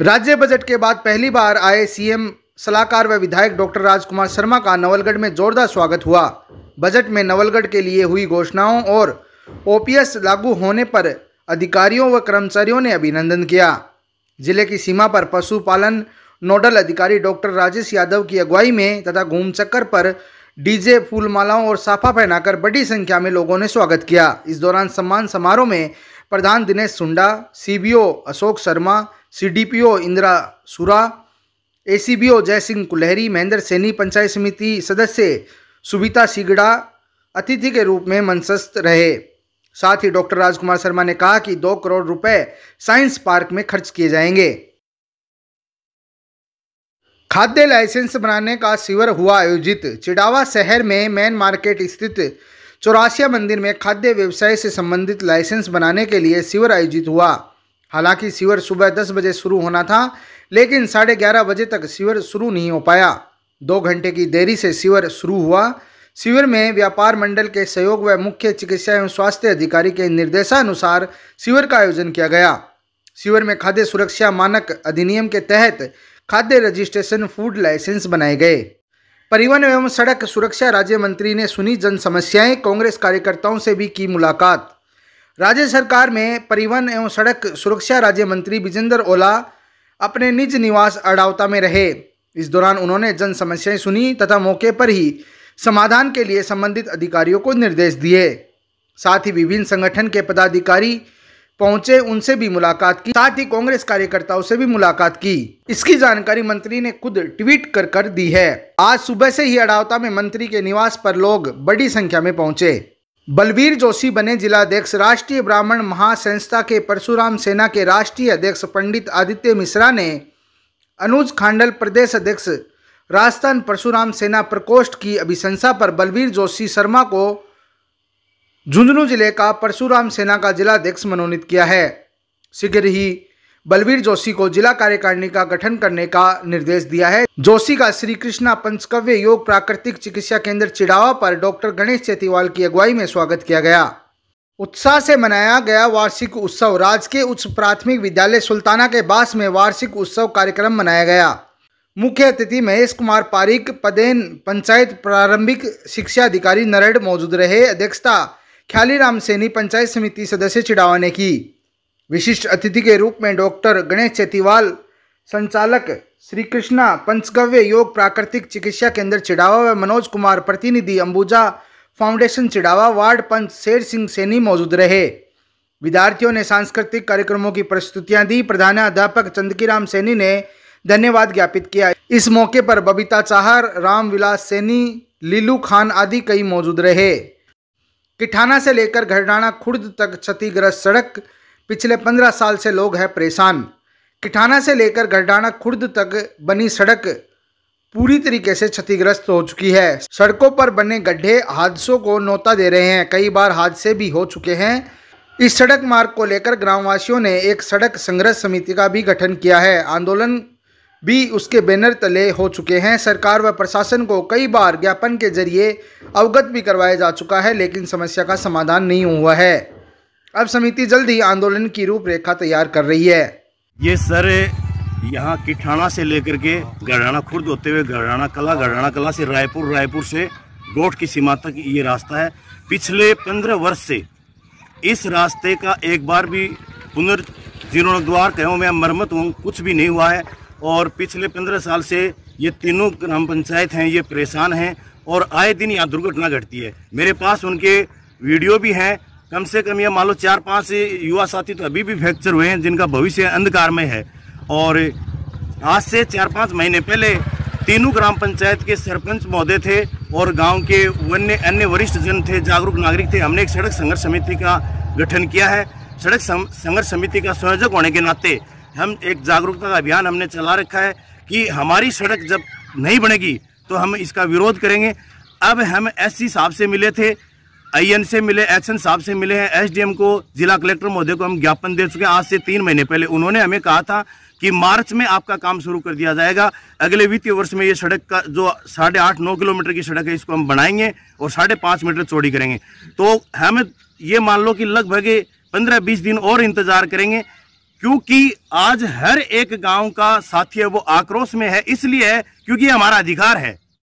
राज्य बजट के बाद पहली बार आए सीएम सलाहकार व विधायक डॉक्टर राजकुमार शर्मा का नवलगढ़ में जोरदार स्वागत हुआ बजट में नवलगढ़ के लिए हुई घोषणाओं और ओपीएस लागू होने पर अधिकारियों व कर्मचारियों ने अभिनंदन किया जिले की सीमा पर पशुपालन नोडल अधिकारी डॉक्टर राजेश यादव की अगुवाई में तथा घूम चक्कर पर डीजे फूलमालाओं और साफा पहनाकर बड़ी संख्या में लोगों ने स्वागत किया इस दौरान सम्मान समारोह में प्रधान Dinesh Sunda CBO Ashok Sharma CDPO Indira Sura ACBO जय सिंह कुलहरी महेंद्र सैनी पंचायत समिति सदस्य सुविता सिगड़ा अतिथि के रूप में मंचस्थ रहे साथ ही डॉक्टर राजकुमार शर्मा ने कहा कि दो करोड़ रुपए साइंस पार्क में खर्च किए जाएंगे खाद्य लाइसेंस बनाने का शिविर हुआ आयोजित चिड़ावा शहर में मेन मार्केट स्थित चौरासिया मंदिर में खाद्य व्यवसाय से संबंधित लाइसेंस बनाने के लिए शिविर आयोजित हुआ हालांकि शिविर सुबह दस बजे शुरू होना था लेकिन साढ़े ग्यारह बजे तक शिविर शुरू नहीं हो पाया दो घंटे की देरी से शिविर शुरू हुआ शिविर में व्यापार मंडल के सहयोग व मुख्य चिकित्सा एवं स्वास्थ्य अधिकारी के निर्देशानुसार शिविर का आयोजन किया गया शिविर में खाद्य सुरक्षा मानक अधिनियम के तहत खाद्य रजिस्ट्रेशन फूड लाइसेंस बनाए गए परिवहन एवं सड़क सुरक्षा राज्य मंत्री ने सुनी जन समस्याएं कांग्रेस कार्यकर्ताओं से भी की मुलाकात राज्य सरकार में परिवहन एवं सड़क सुरक्षा राज्य मंत्री विजेंद्र ओला अपने निज निवास अड़ावता में रहे इस दौरान उन्होंने जन समस्याएं सुनी तथा मौके पर ही समाधान के लिए संबंधित अधिकारियों को निर्देश दिए साथ ही विभिन्न संगठन के पदाधिकारी पहुंचे उनसे भी मुलाकात की साथ ही कांग्रेस कार्यकर्ताओं से भी मुलाकात की इसकी जानकारी मंत्री ने खुद ट्वीट कर कर दी है आज सुबह से ही अड़ावता में मंत्री के निवास पर लोग बड़ी संख्या में पहुंचे बलवीर जोशी बने जिलाध्यक्ष राष्ट्रीय ब्राह्मण महासंस्था के परशुराम सेना के राष्ट्रीय अध्यक्ष पंडित आदित्य मिश्रा ने अनुज खांडल प्रदेश अध्यक्ष राजस्थान परशुराम सेना प्रकोष्ठ की अभिशंसा पर बलवीर जोशी शर्मा को झुंझुनू जिले का परशुराम सेना का जिलाध्यक्ष मनोनीत किया है शीघ्र ही बलवीर जोशी को जिला कार्यकारिणी का गठन करने का निर्देश दिया है जोशी का श्री कृष्णा पंचकव्य योग प्राकृतिक चिकित्सा केंद्र चिड़ावा पर डॉक्टर गणेश चेतीवाल की अगुवाई में स्वागत किया गया उत्साह से मनाया गया वार्षिक उत्सव राजकीय उच्च प्राथमिक विद्यालय सुल्ताना के बास में वार्षिक उत्सव कार्यक्रम मनाया गया मुख्य अतिथि महेश कुमार पारिक पदेन पंचायत प्रारंभिक शिक्षा अधिकारी नरड मौजूद रहे अध्यक्षता ख्यालीराम सैनी पंचायत समिति सदस्य चिड़ावा ने की विशिष्ट अतिथि के रूप में डॉक्टर गणेश चेतीवाल संचालक श्री कृष्णा पंचगव्य योग प्राकृतिक चिकित्सा केंद्र चिड़ावा व मनोज कुमार प्रतिनिधि अंबुजा फाउंडेशन चिड़ावा वार्ड पंच शेर सिंह सैनी मौजूद रहे विद्यार्थियों ने सांस्कृतिक कार्यक्रमों की प्रस्तुतियां दी प्रधानाध्यापक चंदकीराम सैनी ने धन्यवाद ज्ञापित किया इस मौके पर बबीता चाहर रामविलास सैनी लीलू खान आदि कई मौजूद रहे किठाना से लेकर घरडाना खुर्द तक क्षतिग्रस्त सड़क पिछले पंद्रह साल से लोग हैं परेशान किठाना से लेकर घरडाना खुर्द तक बनी सड़क पूरी तरीके से क्षतिग्रस्त हो चुकी है सड़कों पर बने गड्ढे हादसों को नौता दे रहे हैं कई बार हादसे भी हो चुके हैं इस सड़क मार्ग को लेकर ग्रामवासियों ने एक सड़क संघर्ष समिति का भी गठन किया है आंदोलन भी उसके बैनर तले हो चुके हैं सरकार व प्रशासन को कई बार ज्ञापन के जरिए अवगत भी करवाया जा चुका है लेकिन समस्या का समाधान नहीं हुआ है अब समिति जल्द ही आंदोलन की रूपरेखा तैयार कर रही है ये सर यहाँ किठाना से लेकर के गढ़ाना खुर्द होते हुए गढ़ाना कला गढ़ाना कला से रायपुर रायपुर से डोट की सीमा तक ये रास्ता है पिछले पंद्रह वर्ष से इस रास्ते का एक बार भी पुनर्जीर्णोद्वार कहूँ मैं मरम्मत हूँ कुछ भी नहीं हुआ है और पिछले पंद्रह साल से ये तीनों ग्राम पंचायत हैं ये परेशान हैं और आए दिन यहाँ दुर्घटना घटती है मेरे पास उनके वीडियो भी हैं कम से कम ये मान लो चार पाँच युवा साथी तो अभी भी फ्रैक्चर हुए हैं जिनका भविष्य अंधकार में है और आज से चार पाँच महीने पहले तीनों ग्राम पंचायत के सरपंच महोदय थे और गांव के वन्य अन्य वरिष्ठ जन थे जागरूक नागरिक थे हमने एक सड़क संघर्ष समिति का गठन किया है सड़क संघर्ष समिति का संयोजक होने के नाते हम एक जागरूकता का अभियान हमने चला रखा है कि हमारी सड़क जब नहीं बनेगी तो हम इसका विरोध करेंगे अब हम एस साहब से मिले थे आई से मिले एन साहब से मिले हैं एसडीएम को जिला कलेक्टर महोदय को हम ज्ञापन दे चुके हैं आज से तीन महीने पहले उन्होंने हमें कहा था कि मार्च में आपका काम शुरू कर दिया जाएगा अगले वित्तीय वर्ष में ये सड़क का जो साढ़े आठ नौ किलोमीटर की सड़क है इसको हम बनाएंगे और साढ़े पाँच मीटर चौड़ी करेंगे तो हम ये मान लो कि लगभग पंद्रह बीस दिन और इंतजार करेंगे क्योंकि आज हर एक गांव का साथी है वो आक्रोश में है इसलिए है क्योंकि हमारा अधिकार है